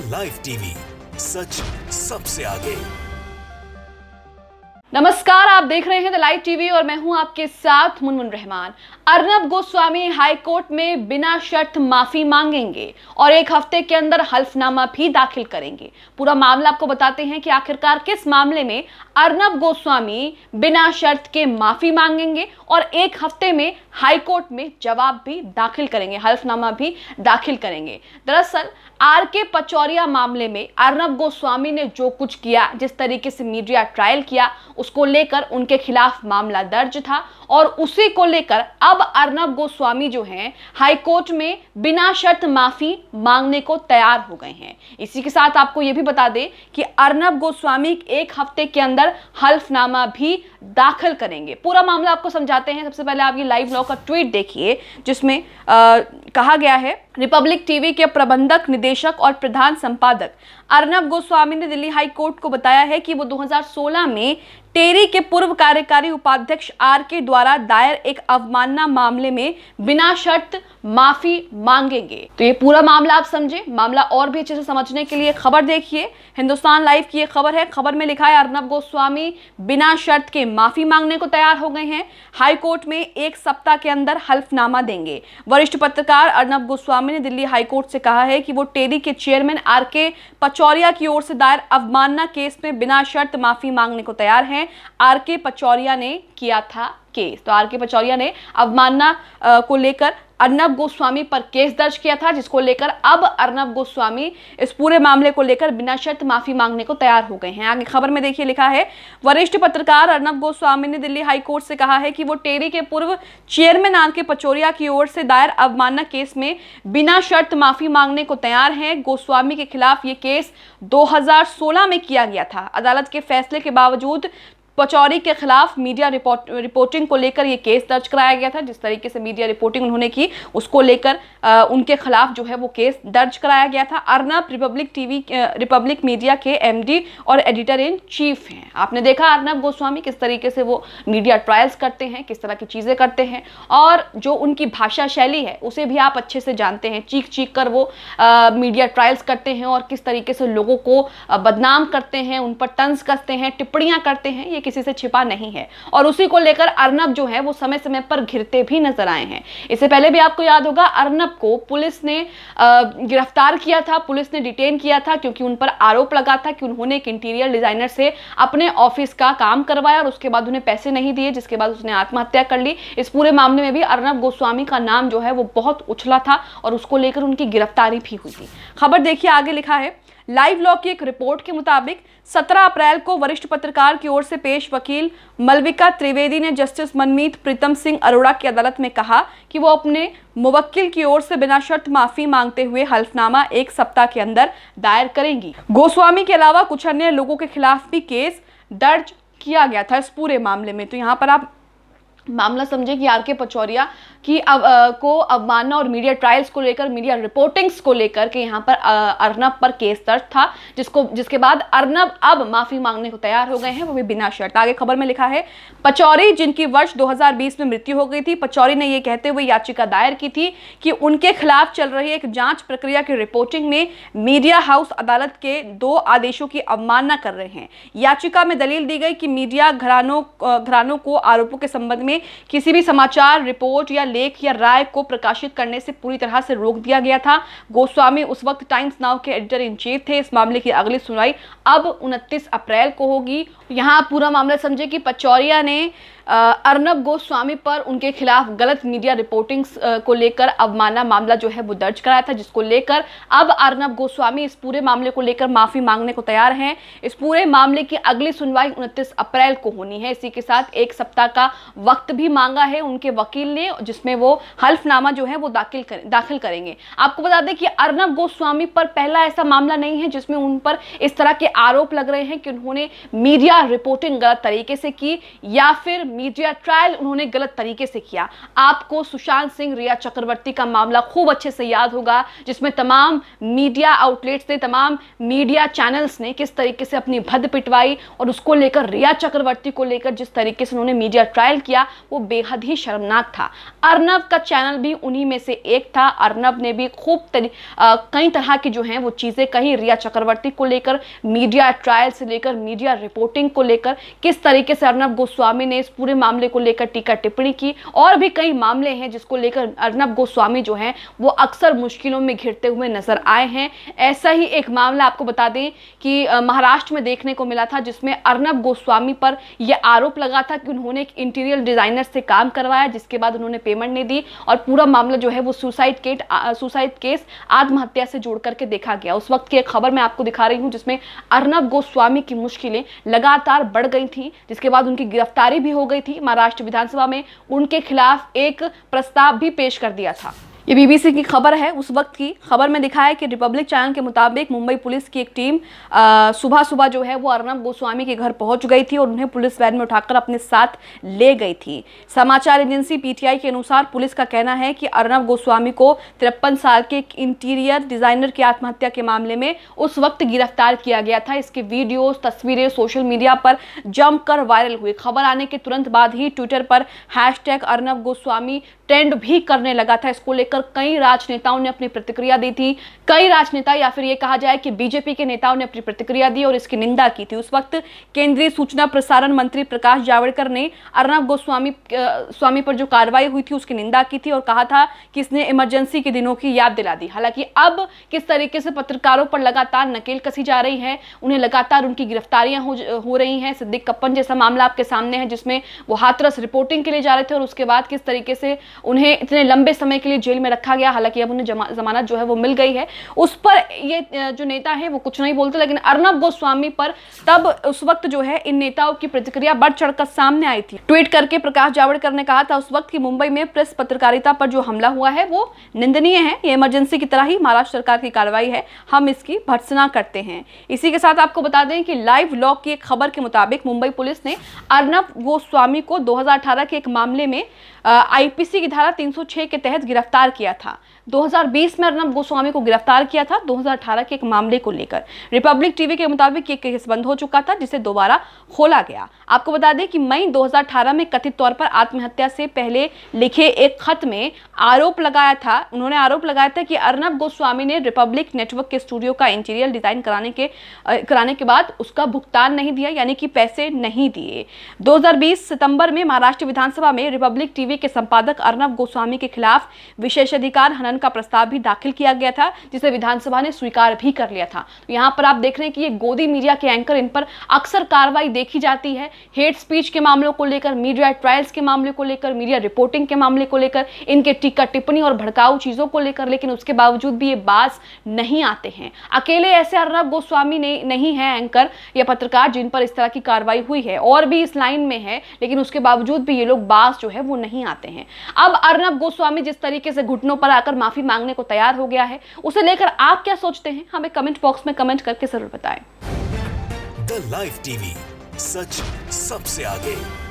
the live TV सच सबसे आगे नमस्कार आप देख रहे हैं द लाइव टीवी और मैं हूं आपके साथ मुनमुन रहमान अर्नब गोस्वामी हाईकोर्ट में बिना शर्त माफी मांगेंगे और एक हफ्ते के अंदर हल्फनामा भी दाखिल करेंगे पूरा मामला आपको बताते हैं कि आखिरकार किस मामले में अर्नब गोस्वामी बिना शर्त के माफी मांगेंगे और एक हफ्ते में हाईकोर्ट में जवाब भी दाखिल करेंगे हल्फनामा भी दाखिल करेंगे दरअसल आर के पचौरिया मामले में अर्नब गोस्वामी ने जो कुछ किया जिस तरीके से मीडिया ट्रायल किया उसको लेकर उनके खिलाफ मामला दर्ज था और उसी को लेकर अब अर्नब गोस्वामी जो हैं हाईकोर्ट में बिना शर्त माफी मांगने को तैयार हो गए हैं इसी के साथ आपको यह भी बता दें कि अर्नब गोस्वामी एक हफ्ते के अंदर हल्फनामा भी दाखिल करेंगे पूरा मामला आपको समझाते हैं सबसे पहले आप ये लाइव लॉ का ट्वीट देखिए जिसमें आ, कहा गया है रिपब्लिक टीवी के प्रबंधक निदेशक और प्रधान संपादक अर्नब गोस्वामी ने दिल्ली हाई कोर्ट को बताया है कि वो 2016 में टेरी के पूर्व कार्यकारी उपाध्यक्ष आर के द्वारा दायर एक अवमानना मामले में बिना शर्त माफी मांगेंगे तो ये पूरा मामला आप समझे मामला और भी अच्छे से समझने के लिए खबर देखिए हिंदुस्तान लाइव की ये खबर है खबर में लिखा है अर्नब गोस्वामी बिना शर्त के माफी मांगने को तैयार हो गए हैं हाईकोर्ट में एक सप्ताह के अंदर हल्फनामा देंगे वरिष्ठ पत्रकार अर्नब गोस्वामी ने दिल्ली हाईकोर्ट से कहा है कि वो टेरी के चेयरमैन आर के पचौरिया की ओर से दायर अवमानना केस में बिना शर्त माफी मांगने को तैयार है आर के पचौरिया ने किया था केस तो आर के पचौरिया ने अवमानना को लेकर अर्नब गोस्वामी पर केस दर्ज किया था जिसको लेकर अब अर्नब गोस्वामी इस पूरे मामले को लेकर बिना शर्त माफी मांगने को तैयार हो गए हैं आगे खबर में देखिए लिखा है वरिष्ठ पत्रकार अर्नब गोस्वामी ने दिल्ली हाई कोर्ट से कहा है कि वो टेरी के पूर्व चेयरमैन आर के पचौरिया की ओर से दायर अवमानना केस में बिना शर्त माफी मांगने को तैयार है गोस्वामी के खिलाफ ये केस दो में किया गया था अदालत के फैसले के बावजूद पचौरी के खिलाफ मीडिया रिपोर्ट रिपोर्टिंग को लेकर ये केस दर्ज कराया गया था जिस तरीके से मीडिया रिपोर्टिंग उन्होंने की उसको लेकर उनके खिलाफ जो है वो केस दर्ज कराया गया था Arnab Republic TV Republic Media के एमडी और एडिटर इन चीफ हैं आपने देखा अर्नब गोस्वामी किस तरीके से वो मीडिया ट्रायल्स करते हैं किस तरह की चीज़ें करते हैं और जो उनकी भाषा शैली है उसे भी आप अच्छे से जानते हैं चीख चीख कर वो मीडिया ट्रायल्स करते हैं और किस तरीके से लोगों को बदनाम करते हैं उन पर तंज कसते हैं टिप्पणियाँ करते हैं ये किसी से छिपा नहीं है और उसी को लेकर अर्नब जो है वो समय समय पर घिरते भी नजर आए हैं इससे पहले भी आपको याद होगा अर्नब को पुलिस ने गिरफ्तार किया था पुलिस ने डिटेन किया था क्योंकि उन पर आरोप लगा था कि उन्होंने एक इंटीरियर डिजाइनर से अपने ऑफिस का काम करवाया और उसके बाद उन्हें पैसे नहीं दिए जिसके बाद उसने आत्महत्या कर ली इस पूरे मामले में भी अर्नब गोस्वामी का नाम जो है वो बहुत उछला था और उसको लेकर उनकी गिरफ्तारी भी हुई थी खबर देखिए आगे लिखा है लाइव लॉ की एक रिपोर्ट के मुताबिक 17 अप्रैल को वरिष्ठ पत्रकार की ओर से पेश वकील मलविका त्रिवेदी ने जस्टिस मनमीत प्रीतम सिंह अरोड़ा की अदालत में कहा कि वो अपने मुवक्किल की ओर से बिना शर्त माफी मांगते हुए हल्फनामा एक सप्ताह के अंदर दायर करेंगी गोस्वामी के अलावा कुछ अन्य लोगों के खिलाफ भी केस दर्ज किया गया था इस पूरे मामले में तो यहाँ पर आप मामला समझे कि आर के पचौरिया की अब आ, को अवमानना और मीडिया ट्रायल्स को लेकर मीडिया रिपोर्टिंग्स को लेकर के यहाँ पर अर्नब पर केस दर्ज था जिसको जिसके बाद अर्नब अब माफी मांगने को तैयार हो गए हैं वो भी बिना शर्त आगे खबर में लिखा है पचौरी जिनकी वर्ष 2020 में मृत्यु हो गई थी पचौरी ने यह कहते हुए याचिका दायर की थी कि उनके खिलाफ चल रही एक जाँच प्रक्रिया की रिपोर्टिंग में मीडिया हाउस अदालत के दो आदेशों की अवमानना कर रहे हैं याचिका में दलील दी गई कि मीडिया घरानों घरानों को आरोपों के संबंध में में किसी भी समाचार रिपोर्ट या लेख या राय को प्रकाशित करने से पूरी तरह से रोक दिया गया था गोस्वामी उस वक्त टाइम्स नाव के एडिटर इन चीफ थे इस मामले की अगली सुनवाई अब उनतीस अप्रैल को होगी यहाँ पूरा मामला समझे कि पचौरिया ने अर्नब गोस्वामी पर उनके खिलाफ गलत मीडिया रिपोर्टिंग्स को लेकर अवमानना मामला जो है वो दर्ज कराया था जिसको लेकर अब अर्नब गोस्वामी इस पूरे मामले को लेकर माफ़ी मांगने को तैयार हैं इस पूरे मामले की अगली सुनवाई उनतीस अप्रैल को होनी है इसी के साथ एक सप्ताह का वक्त भी मांगा है उनके वकील ने जिसमें वो हल्फनामा जो है वो दाखिल कर, दाखिल करेंगे आपको बता दें कि अर्नब गोस्वामी पर पहला ऐसा मामला नहीं है जिसमें उन पर इस तरह के आरोप लग रहे हैं कि उन्होंने मीडिया रिपोर्टिंग गलत तरीके से की या फिर मीडिया ट्रायल उन्होंने गलत तरीके से किया आपको सुशांत सिंह रिया चक्रवर्ती का मामला खूब अच्छे से याद होगा जिसमें तमाम मीडिया आउटलेट्स ने तमाम मीडिया चैनल्स ने किस तरीके से अपनी भद पिटवाई और उसको लेकर रिया चक्रवर्ती को लेकर जिस तरीके से उन्होंने मीडिया ट्रायल किया वो बेहद ही शर्मनाक था अर्नब का चैनल भी उन्हीं में से एक था अर्नब ने भी खूब कई तरह की जो है वो चीज़ें कही रिया चक्रवर्ती को लेकर मीडिया ट्रायल से लेकर मीडिया रिपोर्टिंग को लेकर किस तरीके से अर्नब गोस्वामी ने इस पूरे मामले को लेकर टीका टिप्पणी की और भी कई मामले हैं जिसको लेकर अर्नब गोस्वामी जो हैं वो अक्सर मुश्किलों में घिरते हुए नजर आए हैं ऐसा ही एक मामला आपको बता दें कि महाराष्ट्र में देखने को मिला था जिसमें अर्नब गोस्वामी पर यह आरोप लगा था कि उन्होंने एक इंटीरियर डिजाइनर से काम करवाया जिसके बाद उन्होंने पेमेंट नहीं दी और पूरा मामला जो है वो सुसाइड केट सुसाइड केस आत्महत्या से जोड़ करके देखा गया उस वक्त की एक खबर मैं आपको दिखा रही हूँ जिसमें अर्नब गोस्वामी की मुश्किलें लगातार बढ़ गई थी जिसके बाद उनकी गिरफ्तारी भी हो गई गई थी महाराष्ट्र विधानसभा में उनके खिलाफ एक प्रस्ताव भी पेश कर दिया था ये बीबीसी की खबर है उस वक्त की खबर में दिखा है कि रिपब्लिक चैनल के मुताबिक मुंबई पुलिस की एक टीम सुबह सुबह जो है वो अर्नब गोस्वामी के घर पहुंच गई थी और उन्हें पुलिस वैन में उठाकर अपने साथ ले गई थी समाचार एजेंसी पीटीआई के अनुसार पुलिस का कहना है कि अर्नब गोस्वामी को तिरपन साल के एक इंटीरियर डिजाइनर की आत्महत्या के मामले में उस वक्त गिरफ्तार किया गया था इसके वीडियोज तस्वीरें सोशल मीडिया पर जमकर वायरल हुई खबर आने के तुरंत बाद ही ट्विटर पर हैश टैग गोस्वामी ट्रेंड भी करने लगा था इसको लेकर कई राजनेताओं ने अपनी प्रतिक्रिया दी थी कई राजनेता या फिर ये कहा जाए कि बीजेपी के नेताओं ने अपनी प्रतिक्रिया दी और इसकी निंदा की थी उस वक्त केंद्रीय सूचना प्रसारण मंत्री प्रकाश जावड़ेकर ने अर्नब गोस्वामी स्वामी पर जो कार्रवाई हुई थी उसकी निंदा की थी और कहा था कि इसने इमरजेंसी के दिनों की याद दिला दी हालांकि अब किस तरीके से पत्रकारों पर लगातार नकेल कसी जा रही है उन्हें लगातार उनकी गिरफ्तारियां हो, हो रही हैं सिद्दीक कप्पन जैसा मामला आपके सामने है जिसमें वो हाथरस रिपोर्टिंग के लिए जा रहे थे और उसके बाद किस तरीके से उन्हें इतने लंबे समय के लिए जेल में रखा गया हालांकि अब उन्हें जमानत जो है वो मिल गई है उस पर ये जो नेता है वो कुछ नहीं बोलते लेकिन अर्नब गोस्वामी पर तब उस वक्त जो है इन नेताओं की प्रतिक्रिया बढ़ चढ़कर सामने आई थी ट्वीट करके प्रकाश जावड़ेकर ने कहा था उस वक्त की मुंबई में प्रेस पत्रकारिता पर जो हमला हुआ है वो निंदनीय है ये इमरजेंसी की तरह ही महाराष्ट्र सरकार की कार्रवाई है हम इसकी भर्सना करते हैं इसी के साथ आपको बता दें कि लाइव लॉग की एक खबर के मुताबिक मुंबई पुलिस ने अर्नब गोस्वामी को दो के एक मामले में आईपीसी की धारा 306 के तहत गिरफ्तार किया था 2020 में अर्नब गोस्वामी को गिरफ्तार किया था 2018 के एक मामले को लेकर रिपब्लिक टीवी के मुताबिक ये केस बंद हो चुका था जिसे दोबारा खोला गया आपको बता दें कि मई 2018 में कथित तौर पर आत्महत्या से पहले लिखे एक खत में आरोप लगाया था उन्होंने आरोप लगाया था कि अर्नब गोस्वामी ने रिपब्लिक नेटवर्क के स्टूडियो का इंटीरियर डिजाइन कराने के कराने के बाद उसका भुगतान नहीं दिया यानी कि पैसे नहीं दिए दो सितंबर में महाराष्ट्र विधानसभा में रिपब्लिक टीवी के संपादक अर्नब गोस्वामी के खिलाफ विशेषाधिकार हनन संशोधन का प्रस्ताव भी दाखिल किया गया था जिसे विधानसभा ने स्वीकार भी कर लिया था तो यहाँ पर आप देख रहे हैं कि ये गोदी मीडिया के एंकर इन पर अक्सर कार्रवाई देखी जाती है हेट स्पीच के मामलों को लेकर मीडिया ट्रायल्स के मामले को लेकर मीडिया रिपोर्टिंग के मामले को लेकर इनके टीका टिप्पणी और भड़काऊ चीज़ों को लेकर लेकिन उसके बावजूद भी ये बास नहीं आते हैं अकेले ऐसे अर्नब गोस्वामी नहीं है एंकर या पत्रकार जिन पर इस तरह की कार्रवाई हुई है और भी इस लाइन में है लेकिन उसके बावजूद भी ये लोग बास जो है वो नहीं आते हैं अब अर्नब गोस्वामी जिस तरीके से घुटनों पर आकर माफी मांगने को तैयार हो गया है उसे लेकर आप क्या सोचते हैं हमें कमेंट बॉक्स में कमेंट करके जरूर बताएं द लाइव टीवी सच सबसे आगे